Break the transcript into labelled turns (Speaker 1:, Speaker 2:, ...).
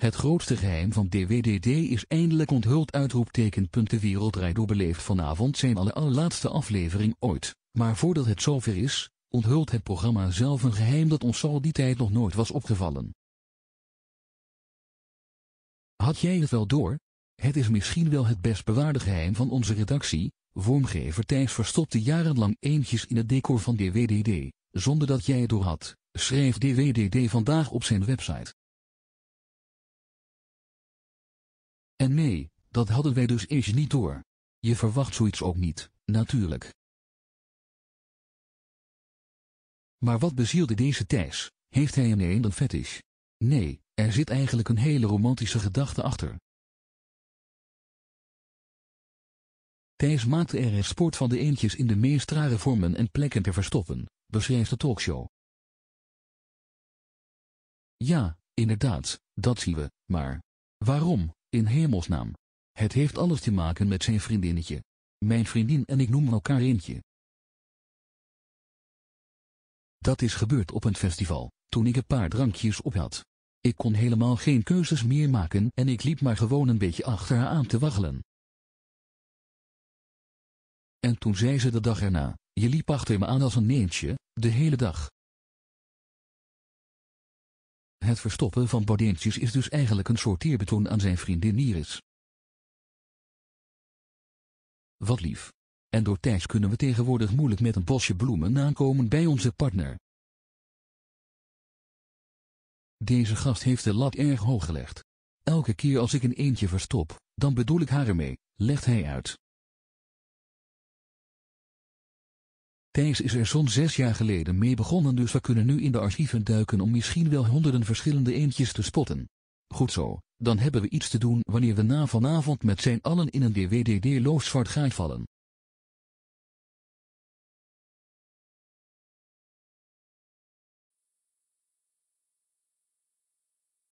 Speaker 1: Het grootste geheim van DWDD is eindelijk onthuld uitroeptekenpunt de wereldrijd doorbeleefd vanavond zijn alle allerlaatste aflevering ooit. Maar voordat het zover is, onthult het programma zelf een geheim dat ons al die tijd nog nooit was opgevallen. Had jij het wel door? Het is misschien wel het best bewaarde geheim van onze redactie. Vormgever Thijs verstopte jarenlang eentjes in het decor van DWDD, zonder dat jij het doorhad, schreef DWDD vandaag op zijn website.
Speaker 2: Nee, dat hadden wij dus eens niet door. Je verwacht zoiets ook niet, natuurlijk. Maar wat bezielde deze Thijs? Heeft hij een een fetish? Nee, er zit eigenlijk een hele
Speaker 1: romantische gedachte achter. Thijs maakte er een sport van de eentjes in de meest rare vormen en plekken te verstoppen, beschrijft de talkshow. Ja, inderdaad, dat zien we,
Speaker 2: maar waarom? In hemelsnaam. Het heeft alles te maken met zijn vriendinnetje. Mijn vriendin en ik noemen elkaar eentje.
Speaker 1: Dat is gebeurd op een festival, toen ik een paar drankjes op had. Ik kon helemaal geen keuzes meer maken en ik liep maar gewoon een beetje achter haar aan te waggelen. En toen zei ze de dag erna, je liep achter me aan als een neentje, de hele
Speaker 2: dag. Het verstoppen van bordeeltjes is dus
Speaker 3: eigenlijk
Speaker 1: een sorteerbeton aan zijn vriendin Iris. Wat lief. En door Thijs kunnen we tegenwoordig moeilijk met een bosje bloemen aankomen bij onze partner. Deze gast heeft de lat erg hoog gelegd.
Speaker 2: Elke keer als ik een eentje verstop, dan bedoel ik haar ermee, legt hij uit.
Speaker 1: Thijs is er zo'n zes jaar geleden mee begonnen dus we kunnen nu in de archieven duiken om misschien wel honderden verschillende eentjes te spotten. Goed zo, dan hebben we iets te doen wanneer we na vanavond met zijn allen in een dwdd loofzwart gaai
Speaker 2: vallen.